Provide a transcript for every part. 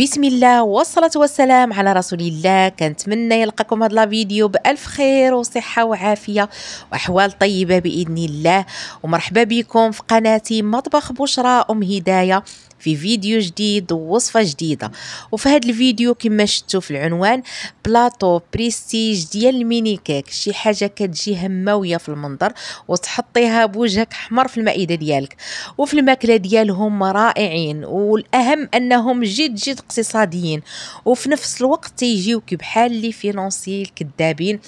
بسم الله والصلاة والسلام على رسول الله كنتمنى يلقاكم هذا الفيديو بألف خير وصحة وعافية وأحوال طيبة بإذن الله ومرحبا بكم في قناتي مطبخ بشرى أم هداية في فيديو جديد ووصفة جديدة وفي هذا الفيديو كما شفتوا في العنوان بلاطو بريستيج ديال الميني كيك شي حاجة كتجي هماوية في المنظر وتحطيها بوجهك حمر في المائدة ديالك وفي الماكلة ديالهم رائعين والأهم أنهم جد جد اقتصاديين وفي نفس الوقت تيجيوك بحال لي فينانسي الكذابين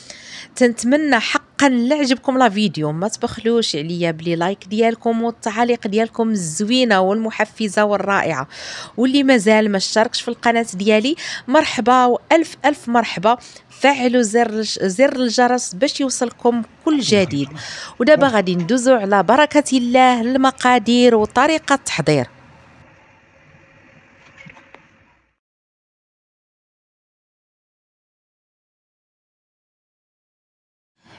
تنتمنى حق قل عجبكم لا فيديو ما تبخلوش عليا بلي لايك ديالكم والتعاليق ديالكم الزوينه والمحفزه والرائعه واللي مازال ما اشتركش في القناه ديالي مرحبا والف الف مرحبا فعلوا زر زر الجرس باش يوصلكم كل جديد ودابا غادي ندوزو على بركه الله المقادير وطريقه التحضير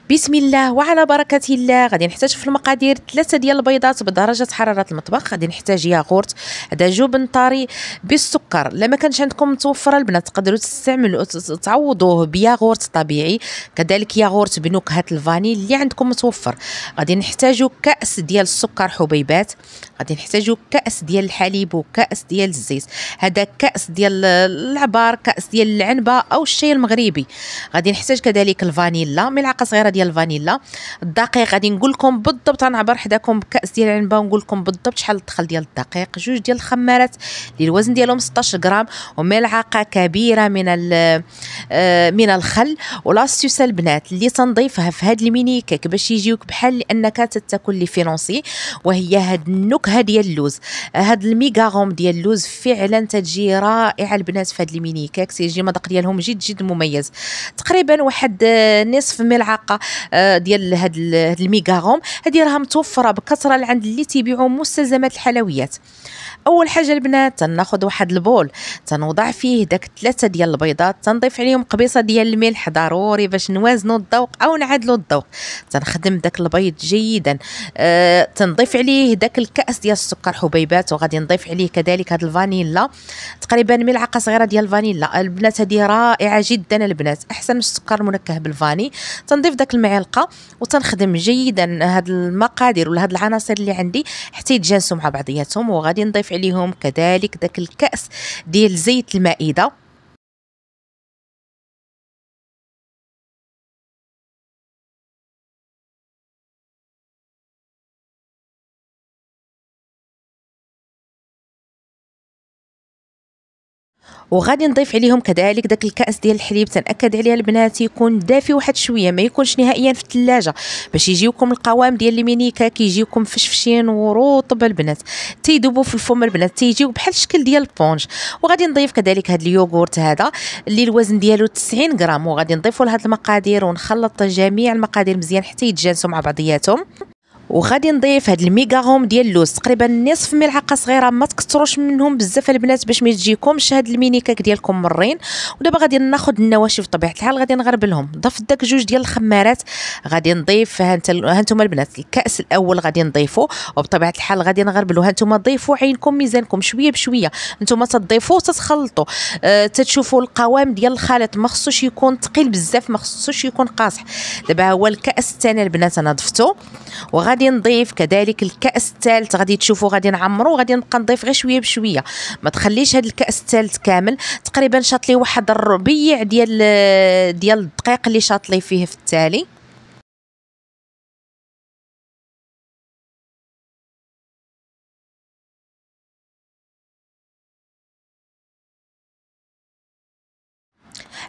بسم الله وعلى بركه الله غادي نحتاج في المقادير ثلاثه ديال البيضات بدرجه حراره المطبخ غادي نحتاج ياغورت هذا جبن طري بالسكر الا ما كانش عندكم متوفره البنات تقدروا تستعملوا تعوضوه بياغورت طبيعي كذلك ياغورت بنكهه الفانيل اللي عندكم متوفر غادي نحتاجوا كاس ديال السكر حبيبات غادي نحتاجوا كاس ديال الحليب وكاس ديال الزيت هذا كاس ديال العبار كاس ديال العنبه او الشاي المغربي غادي نحتاج كذلك الفانيلا ملعقه صغيره ديال الفانيلا الدقيق غادي نقول لكم بالضبط غنعبر حداكم بكاس ديال العنبه ونقول لكم بالضبط شحال الدخل ديال الدقيق جوج ديال الخمارات اللي الوزن ديالهم 16 غرام وملعقه كبيره من آه، من الخل ولاستيوس البنات اللي تنضيفها في هاد الميني كيك باش يجيوك بحال لانك تتاكل لي فينونسي وهي هاد النكهه ديال اللوز هاد الميغاغوم ديال اللوز فعلا تجي رائعه البنات في هاد الميني كيك تيجي المذاق ديالهم جد جد مميز تقريبا واحد آه، نصف ملعقه آه، ديال هاد الميغاغوم هذه راها متوفره بكثره عند اللي تيبيعوا مستلزمات الحلويات اول حاجه البنات تناخذ واحد البول تنوضع فيه داك ثلاثه ديال البيضات تنضيف عليهم قبيصه ديال الملح ضروري باش نوازنوا الذوق او نعدلوا الذوق تنخدم داك البيض جيدا أه تنضيف عليه داك الكاس ديال السكر حبيبات وغادي نضيف عليه كذلك هاد الفانيلا تقريبا ملعقه صغيره ديال الفانيلا البنات هذه رائعه جدا البنات احسن من السكر المنكه بالفاني تنضيف داك ديك المعلقه وتنخدم جيدا هاد المقادير ولا هاد العناصر اللي عندي حتى يتجانسوا مع بعضياتهم وغادي نضيف عليهم كذلك داك الكاس ديال زيت المائده وغادي نضيف عليهم كذلك داك الكاس ديال الحليب تنأكد عليها البنات يكون دافي واحد شويه ما يكونش نهائيا في الثلاجه باش يجيوكم القوام ديال المينيكا كيجيوكم فشفشين ورطب البنات تيذوبوا في الفم البنات تيجيو بحال الشكل ديال البونج وغادي نضيف كذلك هذا اليوغورت هذا اللي الوزن ديالو 90 غرام وغادي نضيفوا لهاد المقادير ونخلط جميع المقادير مزيان حتى يتجانسوا مع بعضياتهم وغادي نضيف هاد غوم ديال اللوز تقريبا نصف ملعقه صغيره ما تكثروش منهم بزاف البنات باش ما تجيكمش هاد كاك ديالكم مرين ودابا غادي ناخذ النواشف بطبيعه الحال غادي نغربلهم ضفت داك جوج ديال الخمارات غادي نضيف هانتوما البنات الكاس الاول غادي نضيفو وبطبيعه الحال غادي نغربلو هانتوما ضيفوا عينكم ميزانكم شويه بشويه نتوما تضيفوا وتتخلطوا أه تتشوفوا القوام ديال الخليط ما خصوش يكون ثقيل بزاف ما خصوش يكون قاصح دابا هو الكاس الثاني البنات انا ضفتو وغادي غادي نضيف كذلك الكاس الثالث غادي تشوفوا غادي نعمرو غادي نبقى نضيف غير شويه بشويه ما تخليش هذا الكاس الثالث كامل تقريبا شاطلي واحد الربيع ديال ديال الدقيق اللي شاطلي فيه في التالي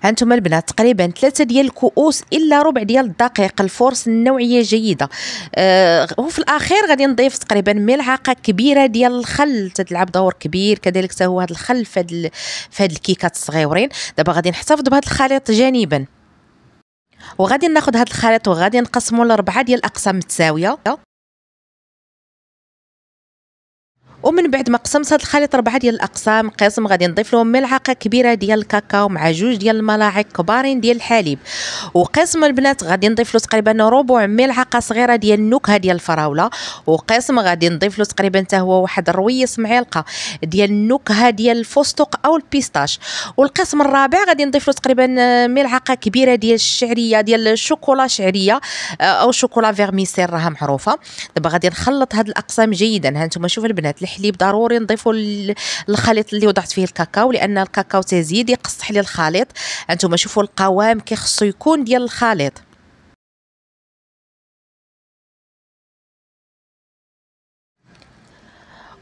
هانتوما البنات تقريبا ثلاثه ديال الكؤوس الا ربع ديال الدقيق الفرص النوعيه جيده آه وفي الاخير غادي نضيف تقريبا ملعقه كبيره ديال الخل تتلعب دور كبير كذلك تاهو هو هذا الخل في هاد في هاد الكيكات الصغيورين دابا غادي نحتفظ بهذا الخليط جانبا وغادي ناخذ هذا الخليط وغادي نقسمه لربعه ديال الاقسام متساويه ومن بعد ما قسمت هذا الخليط ربعه ديال الاقسام قسم غادي نضيف لهم ملعقه كبيره ديال الكاكاو مع جوج ديال الملاعق كبارين ديال الحليب وقسم البنات غادي نضيف له تقريبا ربع ملعقه صغيره ديال النكهه ديال الفراوله وقسم غادي نضيف له تقريبا حتى هو واحد رويس معلقه ديال النكهه ديال الفستق او البيستاش والقسم الرابع غادي نضيف له تقريبا ملعقه كبيره ديال الشعريه ديال الشوكولا شعريه او شوكولا فيرميسير راها معروفه دابا غادي نخلط هاد الاقسام جيدا ها نتوما شوفوا البنات الحليب ضروري نضيفوا الخليط اللي وضعت فيه الكاكاو لان الكاكاو تزيد يقصح لي الخليط انتم شوفوا القوام كيخصو يكون ديال الخليط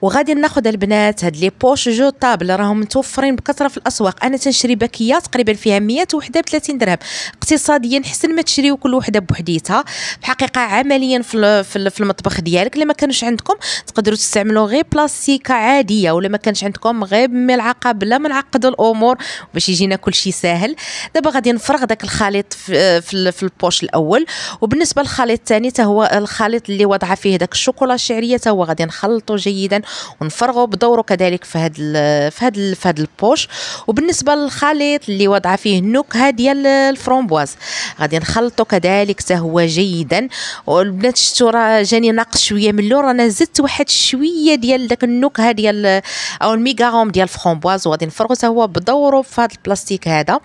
وغادي ناخد البنات هاد لي بوش جو طابل راهم متوفرين بكثره في الاسواق انا تنشري باكيه تقريبا فيها 100 وحده ب 30 درهم اقتصاديا حسن ما تشريو كل وحده بوحديتها الحقيقه عمليا في في المطبخ ديالك لما كانوش عندكم تقدروا تستعملوا غير بلاستيكه عاديه ولا ما كانش عندكم غير ملعقه بلا ما نعقدوا الامور باش يجينا كل شيء ساهل دابا غادي نفرغ داك الخليط في, في, في البوش الاول وبالنسبه للخليط الثاني هو الخليط اللي وضع فيه داك الشوكولا الشعريه هو غادي نخلطه جيدا ونفرغوا بدوره كذلك في هذا في هذا في هذا البوش وبالنسبه للخليط اللي واضعه فيه النكهه ديال الفرومبواز غادي نخلطو كذلك هو جيدا والبنات شفتوا راه جاني ناقص شويه من اللور انا زدت واحد شويه ديال داك النكهه ديال او الميغاروم ديال الفرومبواز وغادي نفرغو هو بدوره في هذا البلاستيك هذا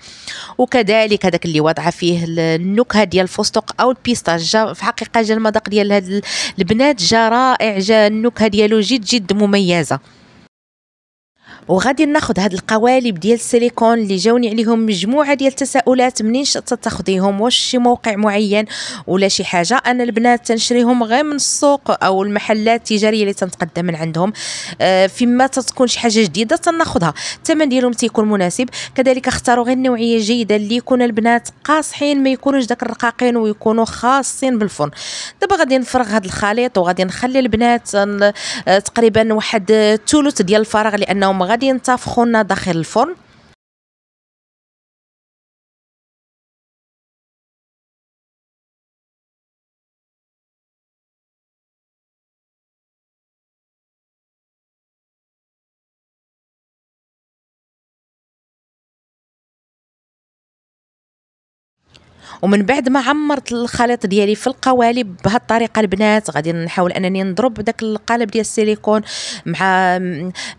وكذلك هذاك اللي واضعه فيه النكهه ديال الفستق او البيستاج في الحقيقه جا المذاق ديال هاد البنات جا رائع جا النكهه ديالو جد جد مميزه وغادي ناخذ هاد القوالب ديال السيليكون اللي جاوني عليهم مجموعه ديال التساؤلات منين تاخذيهم واش شي موقع معين ولا شي حاجه انا البنات تنشريهم غير من السوق او المحلات التجاريه اللي تنتقدم من عندهم آه، فيما تتكون شي حاجه جديده تناخذها الثمن ديالهم تيكون مناسب كذلك اختاروا غير النوعيه جيده اللي يكون البنات قاصحين ما يكونوش داك الرقاقين ويكونوا خاصين بالفرن دابا غادي نفرغ هاد الخليط وغادي نخلي البنات آه، تقريبا واحد ثلث ديال الفراغ لانهم غادي لنا داخل الفرن ومن بعد ما عمرت الخليط ديالي في القوالب بهالطريقه البنات غادي نحاول انني نضرب داك القالب ديال السيليكون مع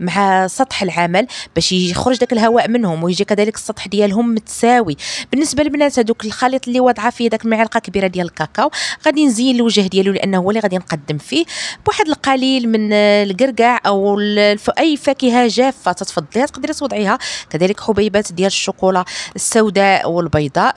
مع سطح العمل باش يخرج داك الهواء منهم ويجي كذلك السطح ديالهم متساوي بالنسبه للبنات هذوك الخليط اللي واضعه فيه داك المعلقه كبيره ديال الكاكاو غادي نزين الوجه ديالو لانه هو اللي غادي نقدم فيه بواحد القليل من الكركاع او اي فاكهه جافه تتفضليها تقدري توضعيها كذلك حبيبات ديال الشوكولا السوداء والبيضاء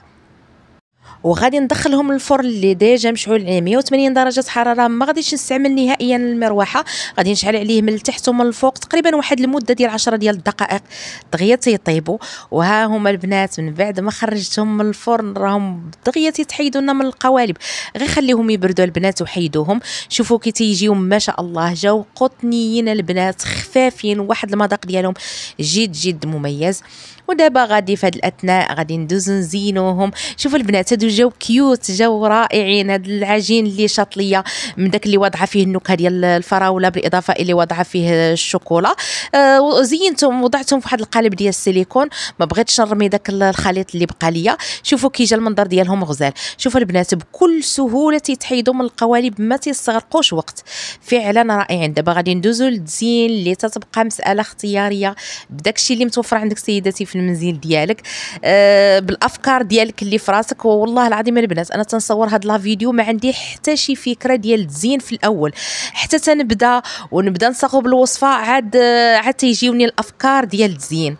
وغادي ندخلهم للفرن اللي ديجا مشعول عليه 180 درجه حراره ما غاديش نستعمل نهائيا المروحه غادي نشعل عليه من التحت ومن الفوق تقريبا واحد المده ديال 10 ديال الدقائق دغيا تيطيبوا وها هما البنات من بعد ما خرجتهم من الفرن راهم دغيا تيتحيدوا لنا من القوالب غير خليهم يبردوا البنات وحيدوهم شوفوا كي تيجيو ما شاء الله جاو قطنيين البنات خفافين واحد المذاق ديالهم جد جد مميز ودابا غادي في هاد الاثناء غادي ندوزو نزينوهم شوفوا البنات هادو جاو كيوت جاو رائعين هاد العجين اللي شاط ليا من داك اللي واضعه فيه النكهه ديال الفراوله بالاضافه الى واضعه فيه الشوكولا آه زينتهم وضعتهم في واحد القالب ديال السيليكون ما بغيتش نرمي داك الخليط اللي بقى ليا شوفوا كي جا المنظر ديالهم غزال شوفوا البنات بكل سهوله تيتحيدوا من القوالب ما تيستغرقوش وقت فعلا رائعين دابا غادي ندوزو للتزيين اللي تتبقى مساله اختياريه بداكشي اللي متوفر عندك سيداتي في المنزل ديالك آه بالافكار ديالك اللي في راسك والله العظيم البنات انا تنصور هاد لا فيديو ما عندي حتى شي فكره ديال التزيين في الاول حتى تنبدا ونبدا نصاغب الوصفه عاد آه، عاد تيجيوني الافكار ديال التزيين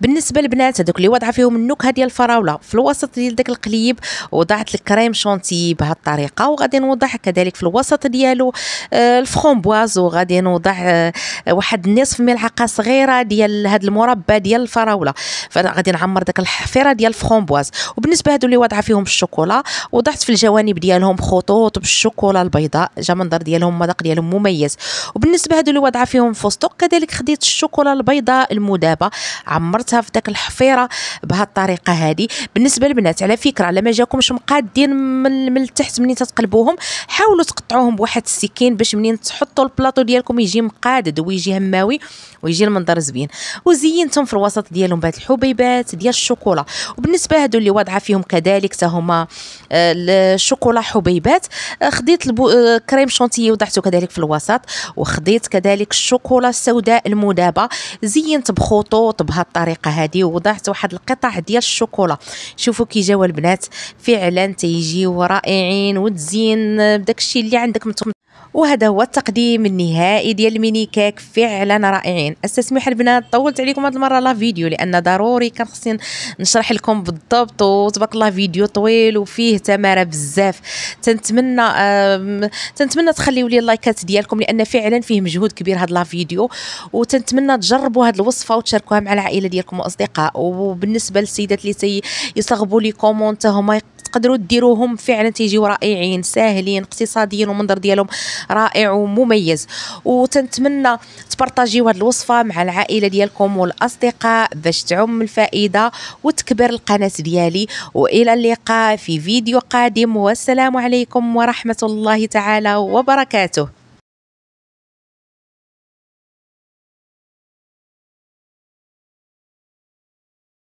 بالنسبه للبنات هذوك اللي واضعه فيهم النكهه ديال الفراوله في الوسط ديال داك القليب وضعت الكريم شونتي بهذه الطريقه وغادي نوضع كذلك في الوسط ديالو آه، الفخومبواز وغادي نوضع آه، واحد نصف ملعقه صغيره ديال هذا المربى ديال الفراوله فغادي نعمر داك الحفيره ديال الفخومبواز وبالنسبه هذو اللي واضعه فيهم الشوكولا وضعت في الجوانب ديالهم خطوط بالشوكولا البيضاء جا منظر ديالهم المذاق ديالهم مميز وبالنسبه هذو اللي واضعه فيهم فستق كذلك خديت الشوكولا البيضاء المدابه عمرتها في داك الحفيره بهالطريقه هذه بالنسبه للبنات على فكره لما جاكمش مقادين من, من التحت منين تتقلبوهم حاولوا تقطعوهم بواحد السكين باش منين تحطوا البلاطو ديالكم يجي مقادد ويجي هماوي ويجي المنظر زوين وزينتهم في الوسط ديالهم بهاد الحبيبات ديال الشوكولا وبالنسبه هادو اللي واضعه فيهم كذلك هما آه، الشوكولا حبيبات آه، خديت آه، كريم شونتيي وضعته كذلك في الوسط وخديت كذلك الشوكولا السوداء المذابه زينت بخطوط بها الطريقه هذه ووضعت واحد القطع ديال الشوكولا شوفوا كي جاوا البنات فعلا تيجيو رائعين وتزين بداك الشيء اللي عندك متوم وهذا هو التقديم النهائي ديال الميني كيك فعلا رائعين استسمح البنات طولت عليكم هذه المره لا فيديو لان ضروري كان خصني نشرح لكم بالضبط وتبقى الله فيديو طويل وفيه تماره بزاف تنتمنى تنتمنى تخليو لي اللايكات ديالكم لان فعلا فيه مجهود كبير هذا لا فيديو وتنتمنى تجربوا هذه الوصفه وتشاركوها مع العائله ديالكم واصدقاء وبالنسبه للسيدات اللي يصغبوا لي كومونت هما تقدروا ديروهم فعلا تيجيو رائعين ساهلين اقتصاديين ومنظر ديالهم رائع ومميز وتنتمنى تبارطاجيو هذه الوصفه مع العائله ديالكم والاصدقاء باش تعم الفائده وتكبر القناه ديالي والى اللقاء في فيديو قادم والسلام عليكم ورحمه الله تعالى وبركاته